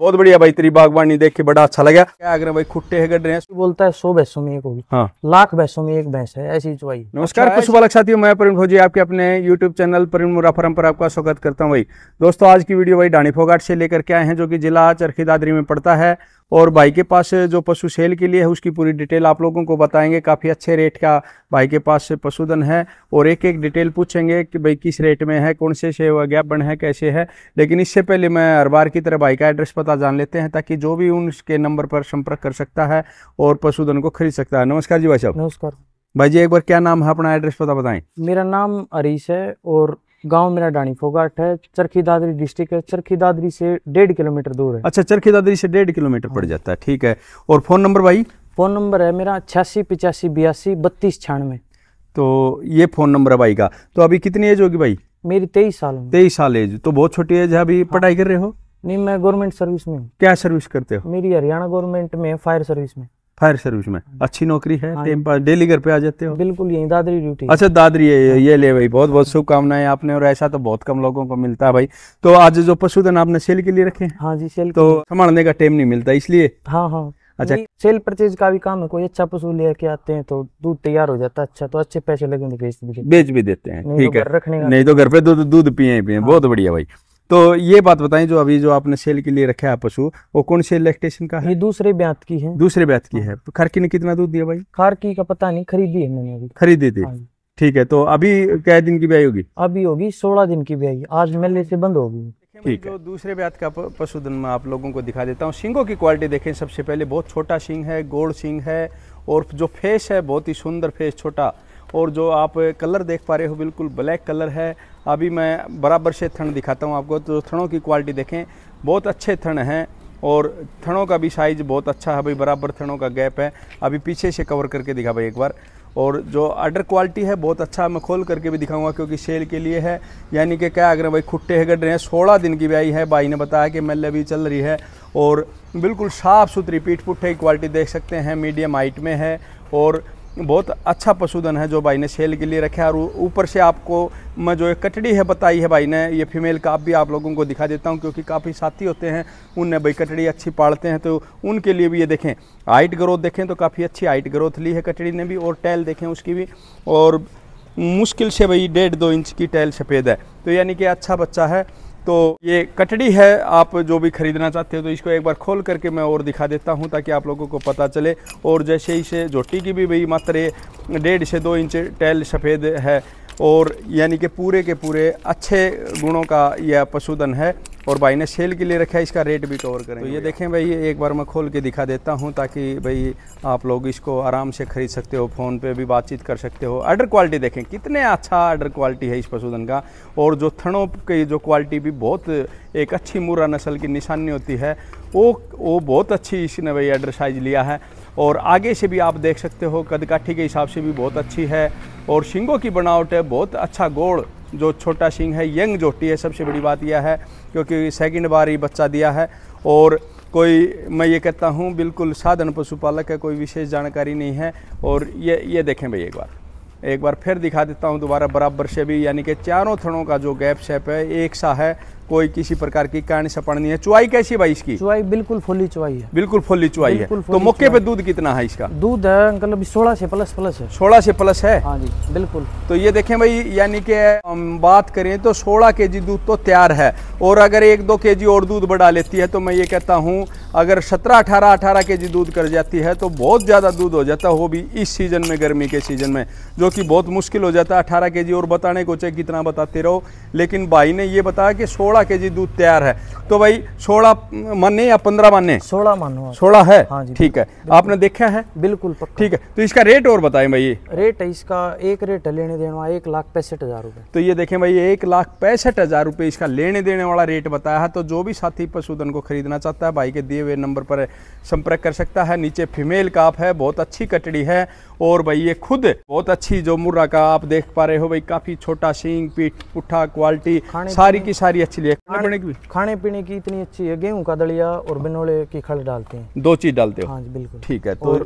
बहुत बढ़िया भाई तेरी बागवानी देख के बड़ा अच्छा लगा क्या अगर भाई खुट्टे है गड्ढे बोलता है सौ भैंसों में एक होगी हाँ लाख भैंसों में एक भैंस है ऐसी चुवाई नमस्कार पशुपालक अच्छा, साथियों मैं प्रवीण भोजी आपके अपने यूट्यूब चैनल प्रवीण मुराफरम फरम पर आपका स्वागत करता हूँ भाई दोस्तों आज की वीडियो भाई डाणी फोगाट से लेकर के आए हैं जो की जिला चरखी दादरी में पड़ता है और भाई के पास जो पशु सेल के लिए है उसकी पूरी डिटेल आप लोगों को बताएंगे काफ़ी अच्छे रेट का भाई के पास पशुधन है और एक एक डिटेल पूछेंगे कि भाई किस रेट में है कौन से से गैप है कैसे है लेकिन इससे पहले मैं हर बार की तरह भाई का एड्रेस पता जान लेते हैं ताकि जो भी उनके नंबर पर संपर्क कर सकता है और पशुधन को खरीद सकता है नमस्कार जी भाई साहब नमस्कार भाई जी एक बार क्या नाम है अपना एड्रेस पता बताएं मेरा नाम हरीश है और गांव मेरा डाणी फोगाट है चरखी दादरी डिस्ट्रिक्ट है चरखी दादरी से डेढ़ किलोमीटर दूर है अच्छा चरखी दादरी से डेढ़ किलोमीटर पड़ हाँ। जाता है ठीक है और फोन नंबर भाई फोन नंबर है मेरा छियासी पिचासी बयासी बत्तीस छियानवे तो ये फोन नंबर है भाई का तो अभी कितनी एज होगी भाई मेरी तेईस साल तेईस साल एज तो बहुत छोटी एज है अभी हाँ। पढ़ाई कर रहे हो नहीं मैं गवर्नमेंट सर्विस में हूँ क्या सर्विस करते हो मेरी हरियाणा गवर्नमेंट में फायर सर्विस में फायर सर्विस में हाँ अच्छी नौकरी है हाँ डेली घर पे आ जाते हो बिल्कुल यही दादरी ड्यूटी अच्छा दादरी है ये ले भाई बहुत बहुत शुभकामनाएं आपने और ऐसा तो बहुत कम लोगों को मिलता है भाई तो आज जो पशुधन आपने सेल के लिए रखे हाँ जी सेल तो संभालने का टाइम नहीं मिलता इसलिए हाँ हाँ अच्छा सेल परचेज का भी काम है कोई अच्छा पशु लेके आते हैं तो दूध तैयार हो जाता है अच्छा तो अच्छे पैसे लगेंगे बेच भी बेच भी देते हैं ठीक तो है रखने नहीं तो घर पे दूध दूध पिए पिए हाँ। बहुत बढ़िया भाई तो ये बात बताएं जो अभी जो आपने सेल के लिए रखा है पशु वो कौन से लेक्टेशन का है ये दूसरे ब्यात की है दूसरे ब्यात की हाँ। है तो खारकी ने कितना दूध दिया भाई खारकी का पता नहीं खरीदी है मैंने अभी खरीदी थी हाँ। ठीक है तो अभी क्या दिन की ब्याई होगी अभी होगी सोलह दिन की ब्याई आज मेले से बंद होगी ठीक है दूसरे ब्यात का पशुधन मैं आप लोगों को दिखा देता हूँ सिंगों की क्वालिटी देखें सबसे पहले बहुत छोटा सिंग है गोल्ड सिंग है और जो फेस है बहुत ही सुंदर फेस छोटा और जो आप कलर देख पा रहे हो बिल्कुल ब्लैक कलर है अभी मैं बराबर से थन दिखाता हूँ आपको तो थनों की क्वालिटी देखें बहुत अच्छे थन हैं और थनों का भी साइज़ बहुत अच्छा है भाई बराबर थनों का गैप है अभी पीछे से कवर करके दिखा भाई एक बार और जो अडर क्वालिटी है बहुत अच्छा मैं खोल करके भी दिखाऊंगा क्योंकि सेल के लिए है यानी कि क्या अगर भाई खुट्टे है गड रहे हैं सोलह दिन की ब्याई है भाई ने बताया कि मेल अभी चल रही है और बिल्कुल साफ़ सुथरी पीठ पुट्ठे की क्वालिटी देख सकते हैं मीडियम हाइट में है और बहुत अच्छा पशुधन है जो भाई ने सेल के लिए रखा है और ऊपर से आपको मैं जो एक कटड़ी है बताई है भाई ने ये फीमेल का भी आप लोगों को दिखा देता हूँ क्योंकि काफ़ी साथी होते हैं उनने भाई कटड़ी अच्छी पालते हैं तो उनके लिए भी ये देखें हाइट ग्रोथ देखें तो काफ़ी अच्छी हाइट ग्रोथ ली है कटड़ी ने भी और टैल देखें उसकी भी और मुश्किल से भाई डेढ़ दो इंच की टैल सफ़ेद है तो यानी कि अच्छा बच्चा है तो ये कटड़ी है आप जो भी खरीदना चाहते हो तो इसको एक बार खोल करके मैं और दिखा देता हूँ ताकि आप लोगों को पता चले और जैसे इसे झोटी की भी वही मात्र ये डेढ़ से दो इंच टैल सफ़ेद है और यानी कि पूरे के पूरे अच्छे गुणों का यह पशुधन है और भाई ने सेल के लिए रखा है इसका रेट भी कवर करें तो ये देखें भाई ये एक बार मैं खोल के दिखा देता हूँ ताकि भाई आप लोग इसको आराम से खरीद सकते हो फ़ोन पे भी बातचीत कर सकते हो आर्डर क्वालिटी देखें कितने अच्छा आर्डर क्वालिटी है इस पशुधन का और जो थनों की जो क्वालिटी भी बहुत एक अच्छी मुरा नस्ल की निशानी होती है वो वो बहुत अच्छी इसने भाई आर्डर साइज लिया है और आगे से भी आप देख सकते हो कदकाठी के हिसाब से भी बहुत अच्छी है और शिंगों की बनावट है बहुत अच्छा गोड़ जो छोटा सिंह है यंग जोटी है सबसे बड़ी बात यह है क्योंकि सेकंड बार ही बच्चा दिया है और कोई मैं ये कहता हूँ बिल्कुल साधन पशुपालक का कोई विशेष जानकारी नहीं है और ये ये देखें भाई एक बार एक बार फिर दिखा देता हूँ दोबारा बराबर से भी यानी कि चारों थड़ों का जो गैप शेप है एक सा है कोई किसी प्रकार की कारण सपड़ नहीं है चुवाई कैसी भाई इसकी चुवाई बिल्कुल फुली चुवाई है बिल्कुल फुली चुवाई है तो मुक्के पे दूध कितना है इसका दूध है अंकल मतलब अभी सोलह से प्लस प्लस है सोलह से प्लस है हाँ जी बिल्कुल तो ये देखें भाई यानी के हम बात करें तो सोलह के दूध तो तैयार है और अगर एक दो के और दूध बढ़ा लेती है तो मैं ये कहता हूँ अगर सत्रह अठारह अठारह के दूध कर जाती है तो बहुत ज़्यादा दूध हो जाता है वो भी इस सीज़न में गर्मी के सीज़न में जो कि बहुत मुश्किल हो जाता है अठारह के और बताने को चाहे कितना बताते रहो लेकिन भाई ने ये बताया कि सोलह सोलह के जी दूध तैयार है तो भाई सोलह माने या पंद्रह माने सोलह मानो सोलह है हाँ जी ठीक है आपने देखा है बिल्कुल ठीक है तो इसका रेट और बताएं भाई रेट है इसका एक रेट है लेने देने वाला एक लाख पैंसठ हजार रूपए तो ये देखें भाई एक लाख पैंसठ हजार रूपए इसका लेने देने वाला रेट बताया है तो जो भी साथी पशुधन को खरीदना चाहता है भाई के दिए हुए नंबर पर संपर्क कर सकता है नीचे फीमेल काफ है बहुत अच्छी कटड़ी है और भाई ये खुद बहुत अच्छी जो मुर्रा का आप देख पा रहे हो भाई काफ़ी छोटा सींग पीठ पुठा क्वालिटी सारी की सारी अच्छी है खाने की खाने पीने की इतनी अच्छी है गेहूँ का दलिया और बिनोले की खल डालते हैं दो चीज़ डालते हो हाँ जी बिल्कुल ठीक है तो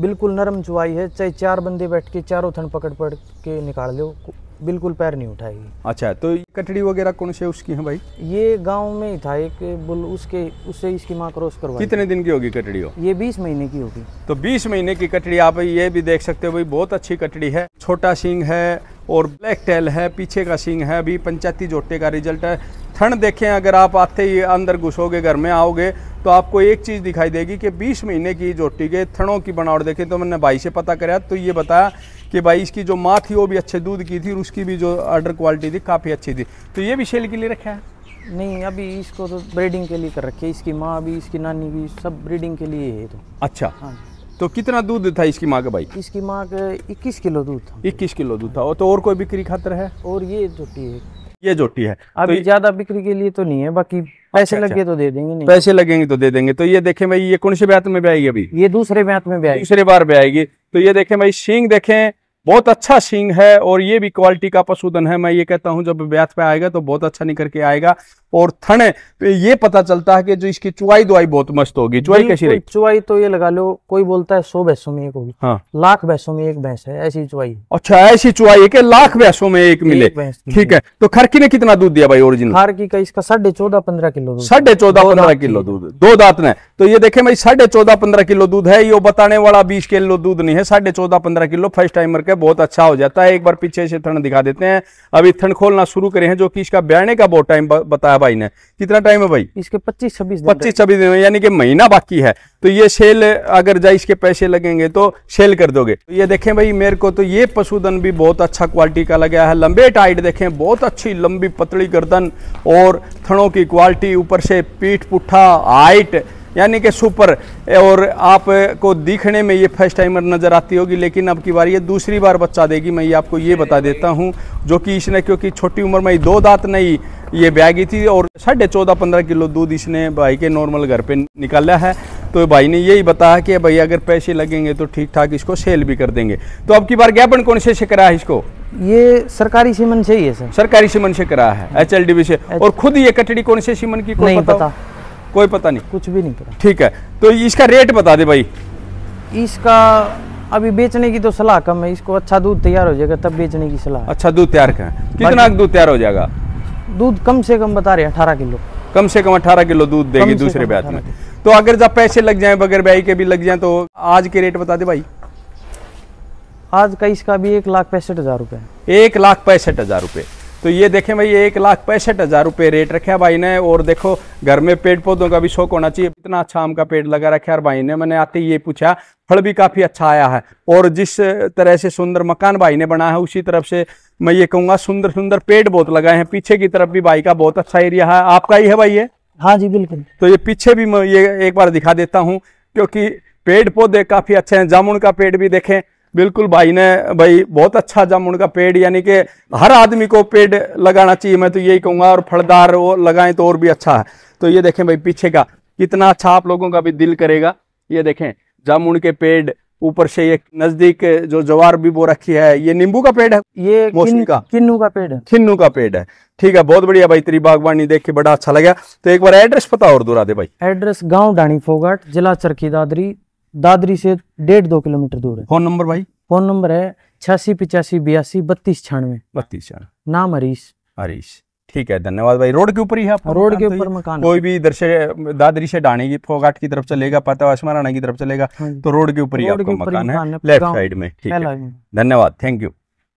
बिल्कुल नरम चुवाई है चाहे चार बंदे बैठ के चारों थन पकड़ पकड़ के निकाल लो बिल्कुल पैर नहीं उठाएगी अच्छा तो कटड़ी वगैरह कौन से उसकी है भाई ये गांव में ही था एक बुल उसके उससे इसकी माँ क्रॉस करवा कितने दिन की होगी कटड़ी हो ये 20 महीने की होगी तो 20 महीने की कटड़ी आप ये भी देख सकते हो भाई बहुत अच्छी कटड़ी है छोटा सिंह है और ब्लैक टेल है पीछे का सिंह है अभी पंचायती जोटे का रिजल्ट है ठंड देखें अगर आप आते ही अंदर घुसोगे घर में आओगे तो आपको एक चीज़ दिखाई देगी कि 20 महीने की जो के थड़ों की बनावट देखें तो मैंने भाई से पता कराया तो ये बताया कि भाई इसकी जो माँ थी वो भी अच्छे दूध की थी और उसकी भी जो आर्डर क्वालिटी थी काफ़ी अच्छी थी तो ये भी सेल के लिए रखा है नहीं अभी इसको तो ब्रीडिंग के लिए कर रखे इसकी माँ भी इसकी नानी भी सब ब्रीडिंग के लिए है तो अच्छा हाँ तो कितना दूध था इसकी माँ का भाई इसकी माँ का इक्कीस किलो दूध था इक्कीस किलो दूध था तो और कोई बिक्री खातर है और ये जोटी तो है ये जोटी है अभी तो ज्यादा बिक्री के लिए तो नहीं है बाकी अच्छा, पैसे अच्छा। लगे तो दे देंगे नहीं पैसे लगेंगे तो दे देंगे तो ये देखें भाई ये कौन से ब्यात में आएगी अभी ये दूसरे ब्यात में आएगी दूसरे बार भी आएगी तो ये देखें भाई सींग देखें बहुत अच्छा सींग है और ये भी क्वालिटी का पशुधन है मैं ये कहता हूँ जब ब्याथ पे आएगा तो बहुत अच्छा निकल के आएगा और थने तो ये पता चलता है कि जो इसकी चुवाई दुआई बहुत मस्त होगी चुवाई कैसी रही चुवाई तो ये लगा लो कोई बोलता है सौ भैंसों में एक होगी हाँ लाख भैंसों में एक भैंस है ऐसी चुवाई अच्छा ऐसी चुवाई है लाख भैंसों में एक मिले ठीक है तो खरकी ने कितना दूध दिया भाई ओरिजिनल खरकी का इसका साढ़े चौदह पंद्रह किलो साढ़े चौदह पंद्रह किलो दूध दो दात ने तो ये देखे भाई साढ़े चौदह पंद्रह किलो दूध है ये बताने वाला बीस किलो दूध नहीं है साढ़े चौदह पंद्रह किलो फर्स्ट टाइमर का बहुत अच्छा हो जाता है एक बार पीछे से थन दिखा देते हैं अभी थन खोलना शुरू करे हैं जो कि इसका ब्याने का बहुत टाइम बताया भाई ने कितना टाइम है भाई इसके पच्चीस छब्बीस पच्चीस छब्बीस दिन यानी कि महीना बाकी है तो ये सेल अगर जाए इसके पैसे लगेंगे तो सेल कर दोगे तो ये देखें भाई मेरे को तो ये पशुधन भी बहुत अच्छा क्वालिटी का लगा है लंबे टाइट देखें बहुत अच्छी लंबी पतली गर्दन और थड़ों की क्वालिटी ऊपर से पीठ पुठा हाइट यानी कि सुपर और आपको दिखने में ये फर्स्ट टाइमर नज़र आती होगी लेकिन अब की बार ये दूसरी बार बच्चा देगी मैं ये आपको ये बता देता हूँ जो कि इसने क्योंकि छोटी उम्र में ही दो दांत नहीं ये ब्यागी थी और साढ़े चौदह पंद्रह किलो दूध इसने भाई के नॉर्मल घर पे निकाला है तो भाई ने यही बताया कि भाई अगर पैसे लगेंगे तो ठीक ठाक इसको सेल भी कर देंगे तो अब की बार ज्ञापन कौन से से करा है इसको ये सरकारी सीमन से ही है सर सरकारी सीमन से करा है एच एल से और खुद ये कटड़ी कौन से सीमन की कोई पता कोई पता नहीं कुछ भी नहीं पता ठीक है तो इसका रेट बता दे भाई इसका अभी बेचने की तो सलाह कम है इसको अच्छा दूध तैयार हो जाएगा तब बेचने की सलाह अच्छा दूध तैयार कर कितना दूध तैयार हो जाएगा दूध कम से कम बता रहे अठारह किलो कम से कम अठारह किलो दूध देगी दूसरे ब्याज में तो अगर जब पैसे लग जाए बगैर ब्याई के भी लग जाए तो आज के रेट बता दे भाई आज का इसका भी एक लाख पैंसठ हजार रुपए एक लाख पैंसठ हजार रुपए तो ये देखें भाई एक लाख पैंसठ हज़ार रुपये रेट है भाई ने और देखो घर में पेड़ पौधों का भी शौक होना चाहिए इतना अच्छा आम का पेड़ लगा रखे और भाई ने मैंने आते ये पूछा फल भी काफ़ी अच्छा आया है और जिस तरह से सुंदर मकान भाई ने बनाया है उसी तरफ से मैं ये कहूँगा सुंदर सुंदर पेड़ बहुत लगाए हैं पीछे की तरफ भी भाई का बहुत अच्छा एरिया है आपका ही है भाई ये हाँ जी बिल्कुल तो ये पीछे भी मैं ये एक बार दिखा देता हूँ क्योंकि पेड़ पौधे काफ़ी अच्छे हैं जामुन का पेड़ भी देखें बिल्कुल भाई ने भाई बहुत अच्छा जामुन का पेड़ यानी कि हर आदमी को पेड़ लगाना चाहिए मैं तो यही कहूंगा और फलदार वो लगाएं तो और भी अच्छा है तो ये देखें भाई पीछे का कितना अच्छा आप लोगों का भी दिल करेगा ये देखें जामुन के पेड़ ऊपर से ये नजदीक जो जवार भी बो रखी है ये नींबू का पेड़ है ये किन, का किन्नू का पेड़ है किन्नू का पेड़ है ठीक है बहुत बढ़िया भाई तेरी बागवानी देख के बड़ा अच्छा लगा तो एक बार एड्रेस पता और दूरा दे भाई एड्रेस गांव डाणी फोगाट जिला चरखी दादरी दादरी से डेढ़ दो किलोमीटर दूर है फोन नंबर भाई फोन नंबर है छियासी पिचासी बयासी बत्तीस छियानवे बत्तीस छियानवे नाम हरीश हरीश ठीक है धन्यवाद भाई रोड के ऊपर ही है रोड के तो ऊपर मकान कोई भी दर्शक दादरी से डाणी की फोगाट की तरफ चलेगा पाता राणा की तरफ चलेगा हाँ तो रोड के ऊपर ही आपका मकान है लेफ्ट साइड में ठीक है धन्यवाद थैंक यू